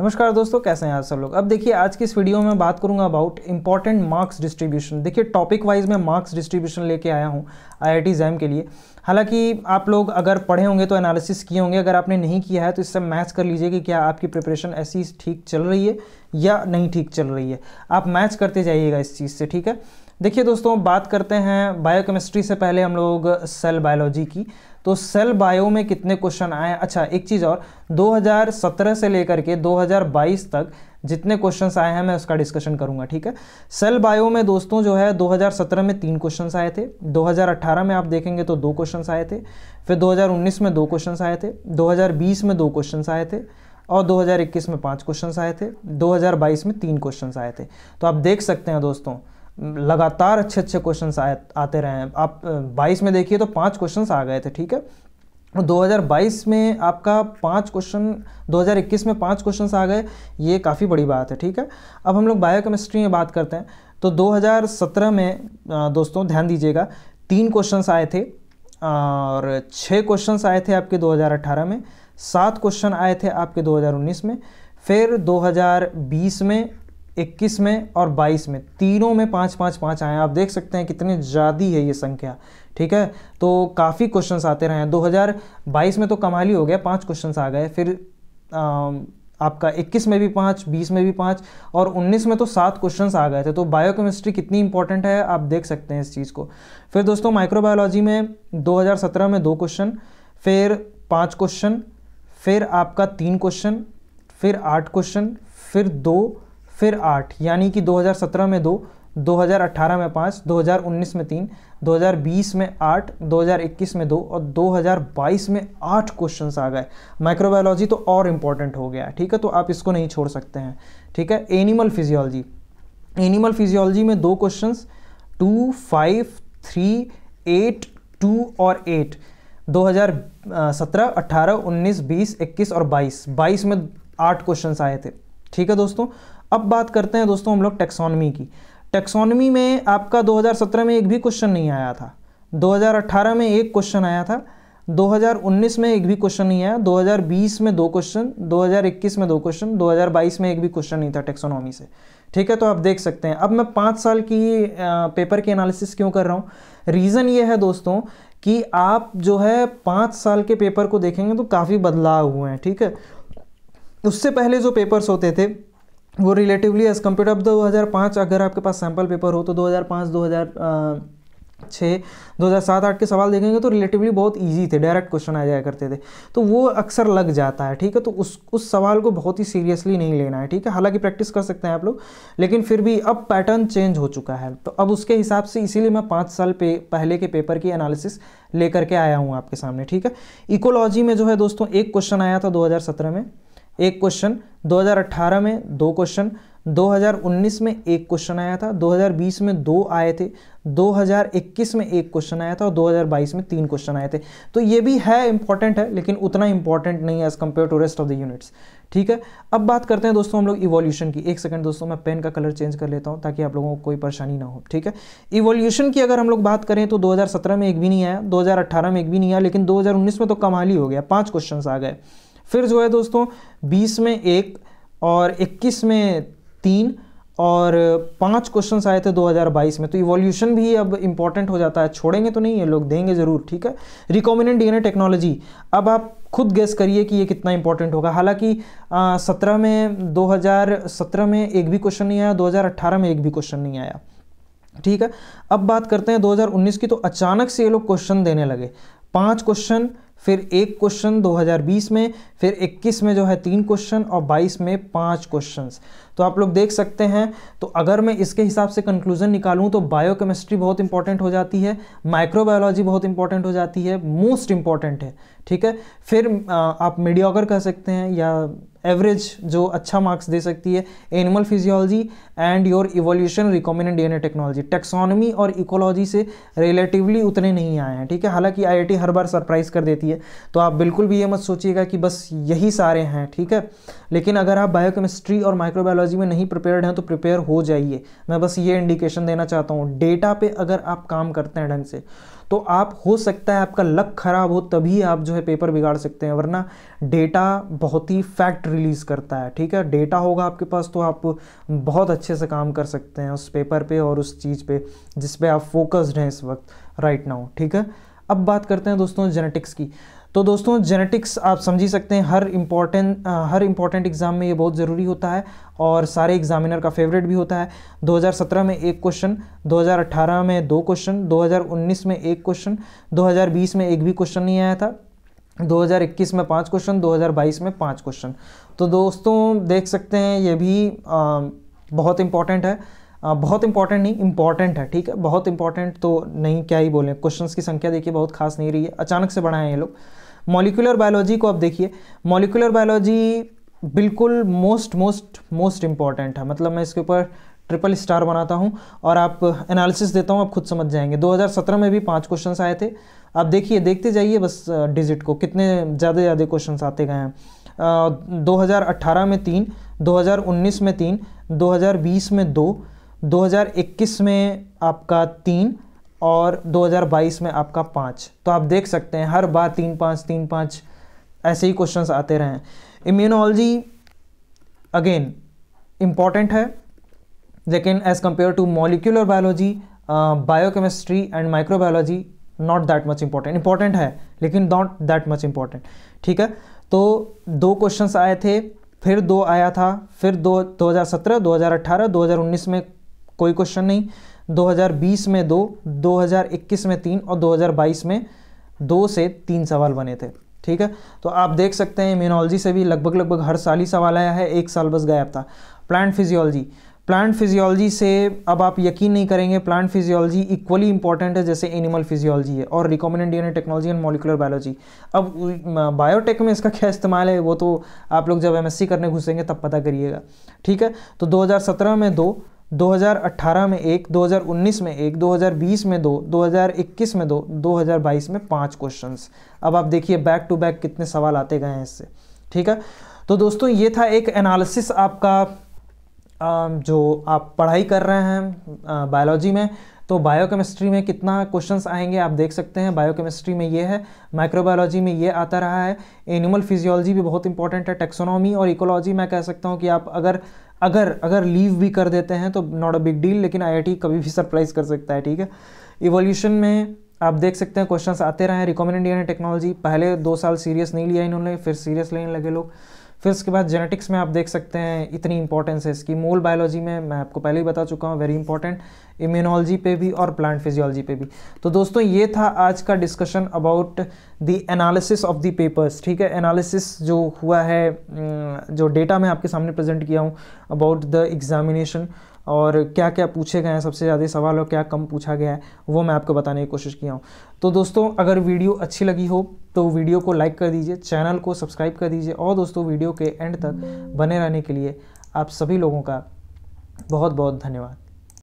नमस्कार दोस्तों कैसे हैं आप सब लोग अब देखिए आज की इस वीडियो में बात करूंगा अबाउट इंपॉर्टेंट मार्क्स डिस्ट्रीब्यूशन देखिए टॉपिक वाइज मैं मार्क्स डिस्ट्रीब्यूशन लेके आया हूं आईआईटी आई के लिए हालांकि आप लोग अगर पढ़े होंगे तो एनालिसिस किए होंगे अगर आपने नहीं किया है तो इससे मैच कर लीजिए कि क्या आपकी प्रिपरेशन ऐसी ठीक चल रही है या नहीं ठीक चल रही है आप मैच करते जाइएगा इस चीज़ से ठीक है देखिए दोस्तों बात करते हैं बायोकेमिस्ट्री से पहले हम लोग सेल बायोलॉजी की तो सेल बायो में कितने क्वेश्चन आए अच्छा एक चीज़ और 2017 से लेकर के 2022 तक जितने क्वेश्चन आए हैं मैं उसका डिस्कशन करूंगा ठीक है सेल बायो में दोस्तों जो है 2017 में तीन क्वेश्चन आए थे 2018 में आप देखेंगे तो दो क्वेश्चन आए थे फिर 2019 में दो क्वेश्चन आए थे 2020 में दो क्वेश्चन आए थे और 2021 में पांच क्वेश्चंस आए थे 2022 में तीन क्वेश्चंस आए थे तो आप देख सकते हैं दोस्तों लगातार अच्छे अच्छे क्वेश्चन आते रहे हैं आप 22 में देखिए तो पांच क्वेश्चन आ गए थे ठीक है 2022 में आपका पांच क्वेश्चन 2021 में पांच क्वेश्चन आ गए ये काफ़ी बड़ी बात है ठीक है अब हम लोग बायोकेमिस्ट्री में बात करते हैं तो 2017 में दोस्तों ध्यान दीजिएगा तीन क्वेश्चन आए थे और छः क्वेश्चन आए थे आपके 2018 में सात क्वेश्चन आए थे आपके 2019 में फिर 2020 में इक्कीस में और बाईस में तीनों में पाँच पाँच पाँच आए हैं आप देख सकते हैं कितने ज़्यादा है ये संख्या ठीक है तो काफ़ी क्वेश्चन आते रहे हैं 2022 में तो कमाल ही हो गया पाँच क्वेश्चन आ गए फिर आ, आपका 21 में भी पाँच 20 में भी पाँच और 19 में तो सात क्वेश्चन आ गए थे तो बायोकेमिस्ट्री कितनी इंपॉर्टेंट है आप देख सकते हैं इस चीज़ को फिर दोस्तों माइक्रोबायोलॉजी में 2017 में दो क्वेश्चन फिर पाँच क्वेश्चन फिर आपका तीन क्वेश्चन फिर आठ क्वेश्चन फिर दो फिर आठ यानी कि 2017 में दो 2018 में पाँच 2019 में तीन 2020 में आठ 2021 में दो और 2022 में आठ क्वेश्चन आ गए माइक्रोबायोलॉजी तो और इम्पॉर्टेंट हो गया ठीक है तो आप इसको नहीं छोड़ सकते हैं ठीक है एनिमल फिजियोलॉजी एनिमल फिजियोलॉजी में दो question two five three eight two और एट 2017, 18, 19, 20, 21 और 22 22 में आठ क्वेश्चन आए थे ठीक है दोस्तों अब बात करते हैं दोस्तों हम लोग टेक्सोनमी की टेक्सोनमी में आपका 2017 में एक भी क्वेश्चन नहीं आया था 2018 में एक क्वेश्चन आया था 2019 में एक भी क्वेश्चन नहीं आया 2020 में दो क्वेश्चन 2021 में दो क्वेश्चन 2022 में एक भी क्वेश्चन नहीं था टेक्सोनॉमी से ठीक है तो आप देख सकते हैं अब मैं पाँच साल की पेपर की एनालिसिस क्यों कर रहा हूँ रीज़न ये है दोस्तों कि आप जो है पाँच साल के पेपर को देखेंगे तो काफ़ी बदलाव हुए हैं ठीक है उससे पहले जो पेपर्स होते थे वो रिलेटिवली एज कम्पेयर टू अब दो अगर आपके पास सैम्पल पेपर हो तो 2005 हज़ार छः दो हज़ार सात आठ के सवाल देखेंगे तो रिलेटिवली बहुत इजी थे डायरेक्ट क्वेश्चन आ जाया करते थे तो वो अक्सर लग जाता है ठीक है तो उस उस सवाल को बहुत ही सीरियसली नहीं लेना है ठीक है हालांकि प्रैक्टिस कर सकते हैं आप लोग लेकिन फिर भी अब पैटर्न चेंज हो चुका है तो अब उसके हिसाब से इसीलिए मैं पाँच साल पे पहले के पेपर की एनालिसिस लेकर के आया हूँ आपके सामने ठीक है इकोलॉजी में जो है दोस्तों एक क्वेश्चन आया था दो में एक क्वेश्चन 2018 में दो क्वेश्चन 2019 में एक क्वेश्चन आया था 2020 में दो आए थे 2021 में एक क्वेश्चन आया था और 2022 में तीन क्वेश्चन आए थे तो ये भी है इंपॉर्टेंट है लेकिन उतना इंपॉर्टेंट नहीं है as compare to rest of the units ठीक है अब बात करते हैं दोस्तों हम लोग इवोल्यूशन की एक सेकंड दोस्तों मैं पेन का कलर चेंज कर लेता हूँ ताकि आप लोगों को कोई परेशानी ना हो ठीक है इवोल्यूशन की अगर हम लोग बात करें तो 2017 में एक भी नहीं आया 2018 में एक भी नहीं आया लेकिन 2019 में तो कमाल ही हो गया पाँच क्वेश्चन आ गए फिर जो है दोस्तों बीस में एक और इक्कीस में तीन और पांच क्वेश्चन आए थे 2022 में तो इवोल्यूशन भी अब इंपॉर्टेंट हो जाता है छोड़ेंगे तो नहीं ये लोग देंगे ज़रूर ठीक है रिकॉमिनेंट डीएनए टेक्नोलॉजी अब आप खुद गेस करिए कि ये कितना इंपॉर्टेंट होगा हालांकि सत्रह में 2017 में एक भी क्वेश्चन नहीं आया 2018 में एक भी क्वेश्चन नहीं आया ठीक है अब बात करते हैं दो की तो अचानक से ये लोग क्वेश्चन देने लगे पाँच क्वेश्चन फिर एक क्वेश्चन 2020 में फिर 21 में जो है तीन क्वेश्चन और 22 में पांच क्वेश्चंस तो आप लोग देख सकते हैं तो अगर मैं इसके हिसाब से कंक्लूजन निकालूं तो बायोकेमिस्ट्री बहुत इंपॉर्टेंट हो जाती है माइक्रोबायोलॉजी बहुत इंपॉर्टेंट हो जाती है मोस्ट इंपॉर्टेंट है ठीक है फिर आप मीडियागर कह सकते हैं या एवरेज जो अच्छा मार्क्स दे सकती है animal physiology and your evolution recombinant DNA technology taxonomy और इकोलॉजी से रिलेटिवली उतने नहीं आए हैं ठीक है हालांकि आईआईटी हर बार सरप्राइज कर देती है तो आप बिल्कुल भी ये मत सोचिएगा कि बस यही सारे हैं ठीक है लेकिन अगर आप बायोकेमिस्ट्री और माइक्रोबायोलॉजी टेक्नोलॉजी में नहीं प्रिपेयर्ड हैं तो प्रिपेयर हो जाइए मैं बस ये इंडिकेशन देना चाहता हूँ डेटा पे अगर आप काम करते हैं ढंग से तो आप हो सकता है आपका लक खराब हो तभी आप जो है पेपर बिगाड़ सकते हैं वरना डेटा बहुत ही फैक्ट रिलीज़ करता है ठीक है डेटा होगा आपके पास तो आप बहुत अच्छे से काम कर सकते हैं उस पेपर पे और उस चीज़ पे जिस पे आप फोकस्ड हैं इस वक्त राइट नाउ ठीक है अब बात करते हैं दोस्तों जेनेटिक्स की तो दोस्तों जेनेटिक्स आप समझ ही सकते हैं हर इम्पॉर्टेंट हर इम्पॉर्टेंट एग्ज़ाम में ये बहुत ज़रूरी होता है और सारे एग्जामिनर का फेवरेट भी होता है 2017 में एक क्वेश्चन 2018 में दो क्वेश्चन 2019 में एक क्वेश्चन 2020 में एक भी क्वेश्चन नहीं आया था 2021 में पांच क्वेश्चन 2022 में पांच क्वेश्चन तो दोस्तों देख सकते हैं ये भी आ, बहुत इम्पॉर्टेंट है आ, बहुत इंपॉर्टेंट नहीं इंपॉर्टेंट है ठीक है बहुत इंपॉर्टेंट तो नहीं क्या ही बोलें क्वेश्चंस की संख्या देखिए बहुत खास नहीं रही है अचानक से बढ़ाए हैं ये लोग मॉलिकुलर बायोलॉजी को आप देखिए मॉलिकुलर बायोलॉजी बिल्कुल मोस्ट मोस्ट मोस्ट इंपॉर्टेंट है मतलब मैं इसके ऊपर ट्रिपल स्टार बनाता हूँ और आप एनालिसिस देता हूँ आप खुद समझ जाएंगे 2017 में भी पांच क्वेश्चंस आए थे आप देखिए देखते जाइए बस डिजिट को कितने ज़्यादा ज़्यादा क्वेश्चंस आते गए हैं uh, 2018 में तीन 2019 में तीन 2020 में दो 2021 में आपका तीन और 2022 में आपका पाँच तो आप देख सकते हैं हर बार तीन पाँच तीन पाँच ऐसे ही क्वेश्चंस आते रहें इम्यूनोलॉजी अगेन इम्पॉर्टेंट है लेकिन as compare to molecular biology biochemistry and microbiology not that much important important है लेकिन नॉट दैट मच इम्पॉर्टेंट ठीक है तो दो क्वेश्चन आए थे फिर दो आया था फिर दो दो हज़ार उन्नीस में कोई क्वेश्चन नहीं 2020 में दो 2021 में तीन और 2022 में दो से तीन सवाल बने थे ठीक है तो आप देख सकते हैं इम्यूनोलॉजी से भी लगभग लगभग हर साल ही सवाल आया है एक साल बस गायब था प्लांट फिजियोलॉजी प्लांट फिजियोलॉजी से अब आप यकीन नहीं करेंगे प्लांट फिजियोलॉजी इक्वली इंपॉर्टेंट है जैसे एनिमल फिजियोलॉजी है और recombinant D technology and molecular biology अब बायोटेक में इसका क्या इस्तेमाल है वो तो आप लोग जब एमएससी करने घुसेंगे तब पता करिएगा ठीक है तो 2017 में दो 2018 में एक 2019 में एक 2020 में दो 2021 में दो 2022 में पांच क्वेश्चंस अब आप देखिए बैक टू बैक कितने सवाल आते गए हैं इससे ठीक है तो दोस्तों ये था एक एनालिसिस आपका जो आप पढ़ाई कर रहे हैं बायोलॉजी में तो बायोकेमिस्ट्री में कितना क्वेश्चंस आएंगे आप देख सकते हैं बायोकेमिस्ट्री में ये है माइक्रोबायोलॉजी में ये आता रहा है एनिमल फिजियोलॉजी भी बहुत इंपॉर्टेंट है टेक्सोनॉमी और इकोलॉजी मैं कह सकता हूँ कि आप अगर अगर अगर लीव भी कर देते हैं तो नॉट अ बिग डील लेकिन आई कभी भी सरप्राइज़ कर सकता है ठीक है इवोल्यूशन में आप देख सकते हैं क्वेश्चंस आते रहे हैं इंडिया इंडियन टेक्नोलॉजी पहले दो साल सीरियस नहीं लिया इन्होंने फिर सीरियस लेने लगे लोग फिर उसके बाद जेनेटिक्स में आप देख सकते हैं इतनी इंपॉर्टेंस है इसकी मोल बायोलॉजी में मैं आपको पहले ही बता चुका हूँ वेरी इंपॉर्टेंट इम्यूनोलॉजी पे भी और प्लांट फिजियोलॉजी पे भी तो दोस्तों ये था आज का discussion about the analysis of the papers ठीक है एनालिसिस जो हुआ है जो डेटा मैं आपके सामने प्रेजेंट किया हूँ अबाउट द एग्जामिनेशन और क्या क्या पूछे गए हैं सबसे ज़्यादा सवाल और क्या कम पूछा गया है वो मैं आपको बताने की कोशिश किया हूँ तो दोस्तों अगर वीडियो अच्छी लगी हो तो वीडियो को लाइक कर दीजिए चैनल को सब्सक्राइब कर दीजिए और दोस्तों वीडियो के एंड तक बने रहने के लिए आप सभी लोगों का बहुत बहुत धन्यवाद